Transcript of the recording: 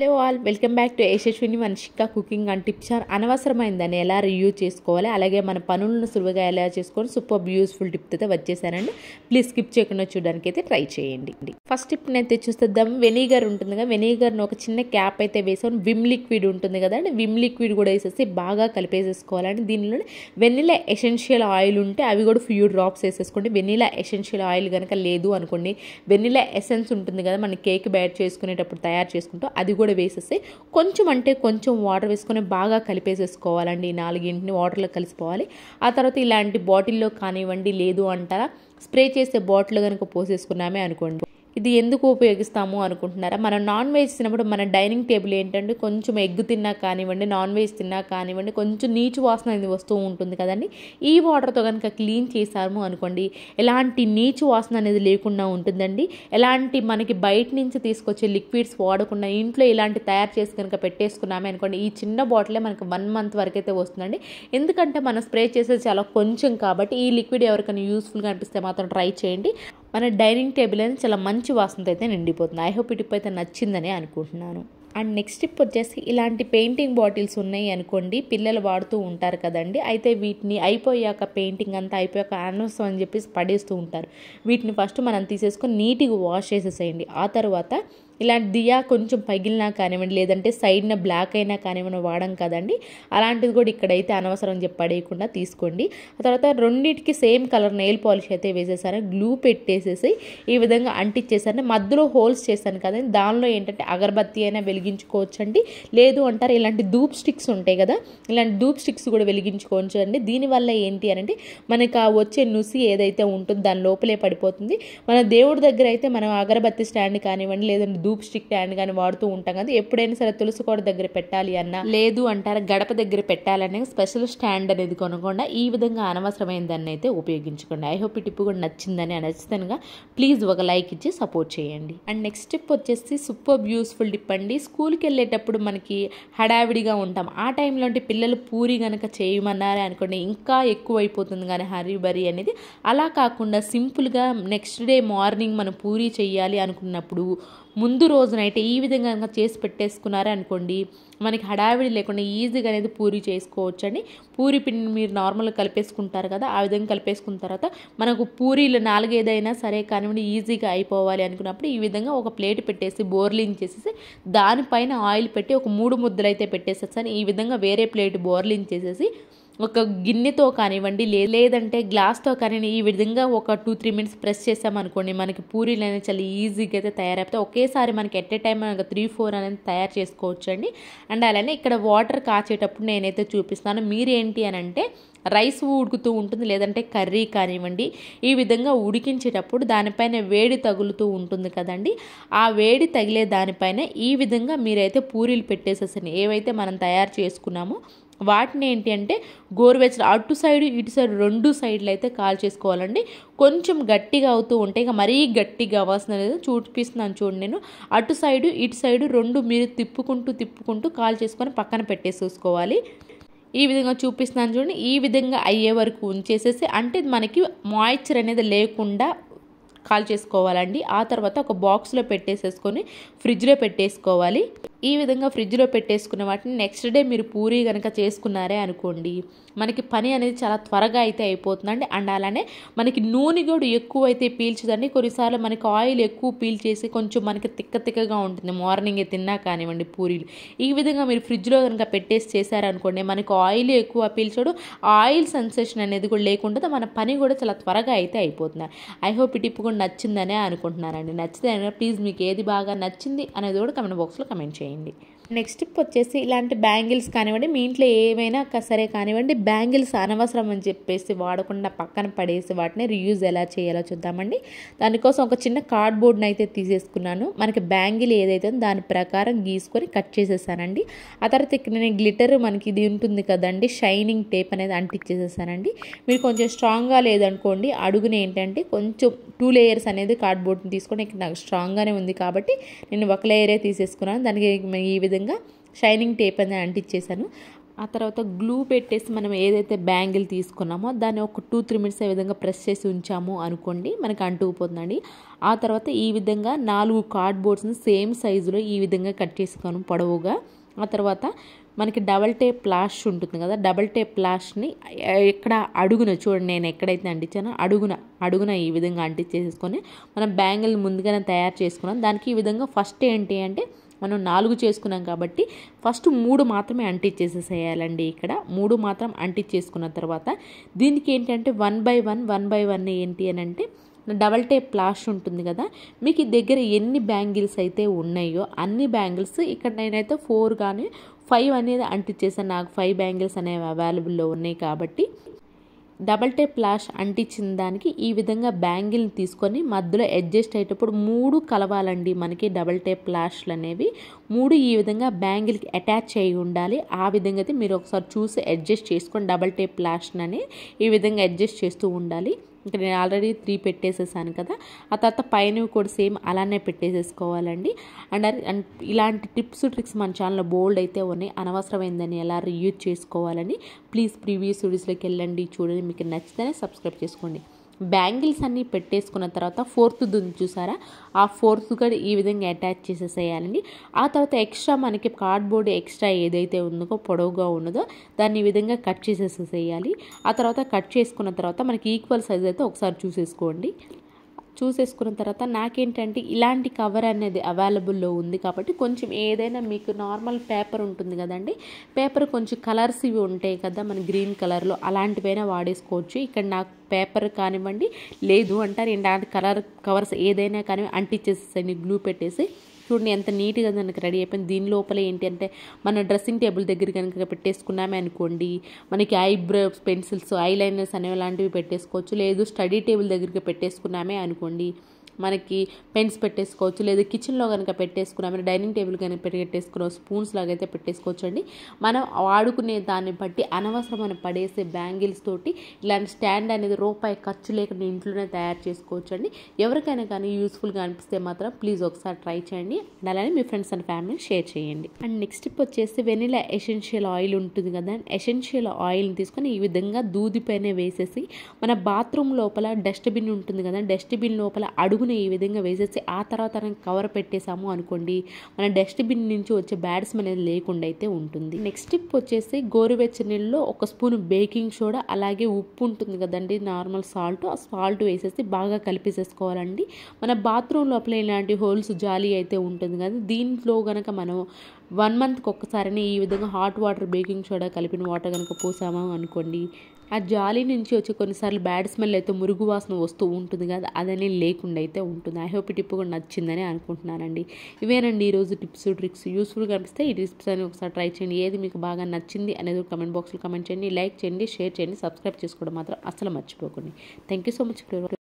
hello all welcome back to Yashaswini మన Vanshika cooking and tips ఆర్ అనవసరమైందని ఎలా రివ్యూ చేసుకోవాలి అలాగే మన పనులను సులువుగా ఎలా చేసుకొని సూపర్ యూస్ఫుల్ టిప్ అయితే వచ్చేసానండి ప్లీజ్ స్కిప్ చేయకుండా చూడడానికి అయితే ట్రై చేయండి ఫస్ట్ టిప్ అయితే చూసేద్దాం వెనిగర్ ఉంటుంది కదా వెనిగర్ను ఒక చిన్న క్యాప్ అయితే వేసాను విమ్ లిక్విడ్ ఉంటుంది కదండి విమ్ లిక్విడ్ కూడా వేసేసి బాగా కలిపేసేసుకోవాలండి దీనిలోనే వెనిలా ఎసెన్షియల్ ఆయిల్ ఉంటే అవి కూడా ఫ్యూ డ్రాప్స్ వేసేసుకోండి వెనిలా ఎసెన్షియల్ ఆయిల్ కనుక లేదు అనుకోండి వెనిలా ఎసెన్స్ ఉంటుంది కదా మన కేక్ బ్యాడ్ చేసుకునేటప్పుడు తయారు చేసుకుంటూ అది కూడా కూడా వేసేస్తే కొంచెం అంటే కొంచెం వాటర్ వేసుకొని బాగా కలిపేసేసుకోవాలండి నాలుగింటిని వాటర్లో కలిసిపోవాలి ఆ తర్వాత ఇలాంటి బాటిల్లో కానివ్వండి లేదు అంటారా స్ప్రే చేసే బాటిల్ కనుక పోసేసుకున్నామే అనుకోండి ఇది ఎందుకు ఉపయోగిస్తాము అనుకుంటున్నారా మనం నాన్ వెజ్ తిన్నప్పుడు మన డైనింగ్ టేబుల్ ఏంటంటే కొంచెం ఎగ్ తిన్నా కానివ్వండి నాన్ వెజ్ తిన్నా కానివ్వండి కొంచెం నీచు వాసన అనేది వస్తూ ఉంటుంది కదండి ఈ వాటర్తో కనుక క్లీన్ చేశాము అనుకోండి ఎలాంటి నీచు వాసన అనేది లేకుండా ఉంటుందండి ఎలాంటి మనకి బయట నుంచి తీసుకొచ్చే లిక్విడ్స్ వాడకుండా ఇంట్లో ఇలాంటి తయారు చేసి కనుక పెట్టేసుకున్నామే అనుకోండి ఈ చిన్న బాటిలే మనకి వన్ మంత్ వరకు అయితే వస్తుందండి ఎందుకంటే మనం స్ప్రే చేసేది చాలా కొంచెం కాబట్టి ఈ లిక్విడ్ ఎవరికైనా యూస్ఫుల్గా అనిపిస్తే మాత్రం ట్రై చేయండి మన డైనింగ్ టేబుల్ అనేది చాలా మంచి వాసనతో అయితే నిండిపోతుంది ఐ హోప్ ఈ టిప్ అయితే నచ్చిందని అనుకుంటున్నాను అండ్ నెక్స్ట్ టిప్ వచ్చేసి ఇలాంటి పెయింటింగ్ బాటిల్స్ ఉన్నాయి అనుకోండి పిల్లలు వాడుతూ ఉంటారు కదండి అయితే వీటిని అయిపోయాక పెయింటింగ్ అంతా అయిపోయాక అనవసరం అని చెప్పేసి పడేస్తూ ఉంటారు వీటిని ఫస్ట్ మనం తీసేసుకొని నీట్గా వాష్ చేసేసేయండి ఆ తర్వాత ఇలాంటి దియా కొంచెం పగిలినా కానివ్వండి లేదంటే సైడ్న బ్లాక్ అయినా కానివ్వండి వాడడం కదండి అలాంటిది కూడా ఇక్కడైతే అనవసరం చెప్పడేయకుండా తీసుకోండి ఆ తర్వాత రెండింటికి సేమ్ కలర్ నెయిల్ పాలిష్ అయితే వేసేసారని గ్లూ పెట్టేసేసి ఈ విధంగా అంటిచ్చేసారని మధ్యలో హోల్స్ చేశాను కదండి దానిలో ఏంటంటే అగరబత్తి అయినా వెలిగించుకోవచ్చు అండి లేదు అంటారు ఇలాంటి ధూప్ స్టిక్స్ ఉంటాయి కదా ఇలాంటి ధూప్ స్టిక్స్ కూడా వెలిగించుకోవచ్చు అండి దీనివల్ల ఏంటి అంటే మనకు ఆ వచ్చే నుసి ఏదైతే ఉంటుందో దాని లోపలే పడిపోతుంది మన దేవుడి దగ్గర అయితే మనం అగరబత్తి స్టాండ్ కానివ్వండి లేదంటే ధూప్ స్టిక్ ట్యాండ్ కానీ వాడుతూ ఉంటాం కదా ఎప్పుడైనా సరే తులసి దగ్గర పెట్టాలి అన్న లేదు అంటారా గడప దగ్గర పెట్టాలనే స్పెషల్ స్టాండ్ అనేది కొనకుండా ఈ విధంగా అనవసరమైన దాన్ని అయితే ఉపయోగించుకోండి ఐ హోప్ ఈ టిప్ కూడా నచ్చిందని నచ్చుతానుగా ప్లీజ్ ఒక లైక్ ఇచ్చి సపోర్ట్ చేయండి అండ్ నెక్స్ట్ టిప్ వచ్చేసి సూపర్ యూస్ఫుల్ టిప్ అండి స్కూల్కి వెళ్ళేటప్పుడు మనకి హడావిడిగా ఉంటాం ఆ టైంలో అంటే పిల్లలు పూరి కనుక చేయమన్నారే అనుకోండి ఇంకా ఎక్కువ అయిపోతుంది కానీ హరీ బరీ అనేది అలా కాకుండా సింపుల్గా నెక్స్ట్ డే మార్నింగ్ మనం పూరి చేయాలి అనుకున్నప్పుడు ముందు రోజునైతే ఈ విధంగా కనుక చేసి అనుకోండి మనకి హడావిడి లేకుండా ఈజీగా అనేది పూరి చేసుకోవచ్చు అండి పూరి పిండిని మీరు నార్మల్గా కలిపేసుకుంటారు కదా ఆ విధంగా కలిపేసుకున్న తర్వాత మనకు పూరీలు నాలుగేదైనా సరే కానివ్వండి ఈజీగా అయిపోవాలి అనుకున్నప్పుడు ఈ విధంగా ఒక ప్లేట్ పెట్టేసి బోర్లింగ్ చేసేసి దానిపైన ఆయిల్ పెట్టి ఒక మూడు ముద్దలు అయితే పెట్టేసేసాను ఈ విధంగా వేరే ప్లేట్ బోర్లింగ్ చేసేసి ఒక గిన్నెతో కానివ్వండి లేదంటే గ్లాస్తో కానీ ఈ విధంగా ఒక టూ త్రీ మినిట్స్ ప్రెస్ చేసామనుకోండి మనకి పూరీలు అనేది చాలా ఈజీగా అయితే తయారైపోతాయి ఒకేసారి మనకి ఎట్ ఏ టైం మనకి త్రీ ఫోర్ అనేది తయారు చేసుకోవచ్చు అండి అండ్ అలానే ఇక్కడ వాటర్ కాచేటప్పుడు నేనైతే చూపిస్తాను మీరేంటి అని అంటే రైస్ ఉడుకుతూ ఉంటుంది లేదంటే కర్రీ కానివ్వండి ఈ విధంగా ఉడికించేటప్పుడు దానిపైన వేడి తగులుతూ ఉంటుంది కదండి ఆ వేడి తగిలే దానిపైన ఈ విధంగా మీరైతే పూరీలు పెట్టేసేసండి ఏవైతే మనం తయారు చేసుకున్నామో వాటిని ఏంటి అంటే గోరువెచ్చని అటు సైడు ఇటు సైడ్ రెండు సైడ్లు అయితే కాల్ చేసుకోవాలండి కొంచెం గట్టిగా అవుతూ ఉంటాయి ఇక మరీ గట్టిగా అవ్వాల్సిన లేదు చూపిస్తున్నాను చూడండి నేను అటు సైడు ఇటు సైడు రెండు మీరు తిప్పుకుంటూ తిప్పుకుంటూ కాల్ చేసుకొని పక్కన పెట్టేసి చూసుకోవాలి ఈ విధంగా చూపిస్తున్నాను చూడండి ఈ విధంగా అయ్యే వరకు ఉంచేసేసి అంటే మనకి మాయిశ్చర్ అనేది లేకుండా కాల్ చేసుకోవాలండి ఆ తర్వాత ఒక బాక్స్లో పెట్టేసేసుకొని ఫ్రిడ్జ్లో పెట్టేసుకోవాలి ఈ విధంగా ఫ్రిడ్జ్లో పెట్టేసుకున్న వాటిని నెక్స్ట్ డే మీరు పూరీ కనుక చేసుకున్నారే అనుకోండి మనకి పని అనేది చాలా త్వరగా అయితే అయిపోతుందండి అండ్ అలానే మనకి నూనె కూడా ఎక్కువ అయితే పీల్చదండి కొన్నిసార్లు మనకి ఆయిల్ ఎక్కువ పీల్చేసి కొంచెం మనకి తిక్క తిక్కగా ఉంటుంది మార్నింగ్ తిన్నా కానివ్వండి పూరీలు ఈ విధంగా మీరు ఫ్రిడ్జ్లో కనుక పెట్టేసి చేశారనుకోండి మనకి ఆయిల్ ఎక్కువ పీల్చడు ఆయిల్ సెన్సేషన్ అనేది కూడా లేకుండా మన పని కూడా చాలా త్వరగా అయితే అయిపోతుంది ఐ హోప్ ఇటు కూడా నచ్చిందనే అనుకుంటున్నానండి నచ్చితే ప్లీజ్ మీకు ఏది బాగా నచ్చింది అనేది కూడా కమెంట్ బాక్స్లో కమెంట్ చేయండి నెక్స్ట్ స్టెప్ వచ్చేసి ఇలాంటి బ్యాంగిల్స్ కానివ్వండి మీ ఇంట్లో ఏమైనా సరే కానివ్వండి బ్యాంగిల్స్ అనవసరం అని చెప్పేసి వాడకుండా పక్కన పడేసి వాటిని రియూజ్ ఎలా చేయాలో చూద్దామండి దానికోసం ఒక చిన్న కార్డ్బోర్డ్ని అయితే తీసేసుకున్నాను మనకి బ్యాంగిల్ ఏదైతే దాని ప్రకారం గీసుకొని కట్ చేసేసానండి ఆ తర్వాత ఇక్కడ నేను గ్లిటర్ మనకి ఇది ఉంటుంది కదండి షైనింగ్ టేప్ అనేది అంటించేసేసానండి మీరు కొంచెం స్ట్రాంగ్గా లేదనుకోండి అడుగున ఏంటంటే కొంచెం టూ లేయర్స్ అనేది కార్డ్బోర్డ్ని తీసుకొని ఇక్కడ నాకు స్ట్రాంగ్గానే ఉంది కాబట్టి నేను ఒక లేయరే తీసేసుకున్నాను దానికి ఈ విధంగా విధంగా షైనింగ్ టేప్ అనేది అంటించేసాను ఆ తర్వాత గ్లూ పెట్టేసి మనం ఏదైతే బ్యాంగిల్ తీసుకున్నామో దాన్ని ఒక టూ త్రీ మినిట్స్ ఏ విధంగా ప్రెస్ చేసి ఉంచాము అనుకోండి మనకి అంటుకుపోతుందండి ఆ తర్వాత ఈ విధంగా నాలుగు కార్డ్బోర్డ్స్ని సేమ్ సైజులో ఈ విధంగా కట్ చేసుకున్నాను పొడవుగా ఆ తర్వాత మనకి డబల్ టేప్ ప్లాష్ ఉంటుంది కదా డబల్ టేప్ ప్లాష్ని ఎక్కడ అడుగున చూడండి నేను ఎక్కడైతే అంటించానో అడుగున అడుగున ఈ విధంగా అంటించేసుకొని మనం బ్యాంగిల్ ముందుగానే తయారు చేసుకున్నాం దానికి ఈ విధంగా ఫస్ట్ ఏంటి అంటే మనం నాలుగు చేసుకున్నాం కాబట్టి ఫస్ట్ మూడు మాత్రమే అంటించేసేసేయాలండి ఇక్కడ మూడు మాత్రం అంటించేసుకున్న తర్వాత దీనికి ఏంటంటే one by one one by one ఏంటి అని అంటే డబల్ టేప్ ప్లాష్ ఉంటుంది కదా మీకు దగ్గర ఎన్ని బ్యాంగిల్స్ అయితే ఉన్నాయో అన్ని బ్యాంగిల్స్ ఇక్కడ నేనైతే ఫోర్ కానీ ఫైవ్ అనేది అంటించేసాను నాకు ఫైవ్ బ్యాంగిల్స్ అనేవి అవైలబుల్లో ఉన్నాయి కాబట్టి డబల్ టేప్ ప్లాష్ అంటించిన దానికి ఈ విధంగా బ్యాంగిల్ని తీసుకొని మధ్యలో అడ్జస్ట్ అయ్యేటప్పుడు మూడు కలవాలండి మనకి డబల్ టేప్ ప్లాష్లు అనేవి మూడు ఈ విధంగా బ్యాంగిల్కి అటాచ్ అయ్యి ఉండాలి ఆ విధంగా అయితే మీరు ఒకసారి చూసి అడ్జస్ట్ చేసుకొని డబల్ టేప్ ప్లాస్టర్ని ఈ విధంగా అడ్జస్ట్ చేస్తూ ఉండాలి ఇంకా నేను ఆల్రెడీ త్రీ పెట్టేసేసాను కదా ఆ తర్వాత పైన కూడా సేమ్ అలానే పెట్టేసేసుకోవాలండి అండ్ ఇలాంటి టిప్స్ ట్రిక్స్ మన ఛానల్లో బోల్డ్ అయితే ఉన్నాయి అనవసరమైందని ఎలా రీయూజ్ చేసుకోవాలని ప్లీజ్ ప్రీవియస్ వీడియోస్లోకి వెళ్ళండి చూడండి మీకు నచ్చితేనే సబ్స్క్రైబ్ చేసుకోండి బ్యాంగిల్స్ అన్నీ పెట్టేసుకున్న తర్వాత ఫోర్త్ దుంది చూసారా ఆ ఫోర్త్ కూడా ఈ విధంగా అటాచ్ చేసేసేయాలండి ఆ తర్వాత ఎక్స్ట్రా మనకి కార్డ్బోర్డ్ ఎక్స్ట్రా ఏదైతే ఉందో పొడవుగా ఉన్నదో దాన్ని ఈ విధంగా కట్ చేసేసేయాలి ఆ తర్వాత కట్ చేసుకున్న తర్వాత మనకి ఈక్వల్ సైజ్ అయితే ఒకసారి చూసేసుకోండి చూసేసుకున్న తర్వాత నాకేంటంటే ఇలాంటి కవర్ అనేది అవైలబుల్లో ఉంది కాబట్టి కొంచెం ఏదైనా మీకు నార్మల్ పేపర్ ఉంటుంది కదండి పేపర్ కొంచెం కలర్స్ ఇవి ఉంటాయి కదా మన గ్రీన్ కలర్లో అలాంటివైనా వాడేసుకోవచ్చు ఇక్కడ నాకు పేపర్ కానివ్వండి లేదు అంటారు ఏంటంటే కలర్ కవర్స్ ఏదైనా కానివ్వండి అంటిచ్చేసేసండి గ్లూ పెట్టేసి చూడండి ఎంత నీట్గా మనకి రెడీ అయిపోయింది దీని లోపల ఏంటి అంటే మన డ్రెస్సింగ్ టేబుల్ దగ్గర కనుక పెట్టేసుకున్నామే అనుకోండి మనకి ఐబ్రోస్ పెన్సిల్స్ ఐ లైనర్స్ అనేవి లాంటివి పెట్టేసుకోవచ్చు లేదు స్టడీ టేబుల్ దగ్గరికి పెట్టేసుకున్నామే అనుకోండి మనకి పెన్స్ పెట్టేసుకోవచ్చు లేదా కిచెన్లో కనుక పెట్టేసుకున్నాం డైనింగ్ టేబుల్ కనుక పెట్టేసుకున్నాం స్పూన్స్ లాగైతే పెట్టేసుకోవచ్చు అండి మనం వాడుకునే దాన్ని బట్టి అనవసరమైన పడేసే బ్యాంగిల్స్ తోటి ఇలాంటి స్టాండ్ అనేది రూపాయి ఖర్చు లేకుండా ఇంట్లోనే తయారు చేసుకోవచ్చు అండి ఎవరికైనా కానీ యూస్ఫుల్గా అనిపిస్తే మాత్రం ప్లీజ్ ఒకసారి ట్రై చేయండి అలానే మీ ఫ్రెండ్స్ అండ్ ఫ్యామిలీ షేర్ చేయండి అండ్ నెక్స్ట్ టిప్ వచ్చేసి వెనిలా ఎసెన్షియల్ ఆయిల్ ఉంటుంది కదా ఎసెన్షియల్ ఆయిల్ని తీసుకొని ఈ విధంగా దూది పైన వేసేసి మన బాత్రూమ్ లోపల డస్ట్బిన్ ఉంటుంది కదా డస్ట్బిన్ లోపల అడుగు గమ్మున ఈ విధంగా వేసేసి ఆ తర్వాత కవర్ పెట్టేశాము అనుకోండి మన డస్ట్బిన్ నుంచి వచ్చే బ్యాడ్స్ అనేది లేకుండా అయితే ఉంటుంది నెక్స్ట్ టిప్ వచ్చేసి గోరువెచ్చ నీళ్ళలో ఒక స్పూన్ బేకింగ్ సోడా అలాగే ఉప్పు ఉంటుంది కదండి నార్మల్ సాల్ట్ ఆ సాల్ట్ వేసేసి బాగా కలిపేసేసుకోవాలండి మన బాత్రూమ్ లోపల ఇలాంటి హోల్స్ జాలీ అయితే ఉంటుంది కదా దీంట్లో కనుక మనం వన్ మంత్కి ఒక్కసారిని ఈ విధంగా హాట్ వాటర్ బేకింగ్ సోడా కలిపిన వాటర్ కనుక పోసాము అనుకోండి ఆ జాలి నుంచి వచ్చి కొన్నిసార్లు బ్యాడ్ స్మెల్ అయితే మురుగు వాసన వస్తూ ఉంటుంది కదా అదనే లేకుండా అయితే ఉంటుంది ఐ హోప్ ఈ టిప్ కూడా నచ్చిందని అనుకుంటున్నానండి ఇవేనండి ఈరోజు టిప్స్ ట్రిక్స్ యూస్ఫుల్గా అనిపిస్తే ఈ టిప్స్ అని ఒకసారి ట్రై చేయండి ఏది మీకు బాగా నచ్చింది అనేది కమెంట్ బాక్స్లో కమెంట్ చేయండి లైక్ చేయండి షేర్ చేయండి సబ్స్క్రైబ్ చేసుకోవడం మాత్రం అసలు మర్చిపోకండి థ్యాంక్ యూ సో మచ్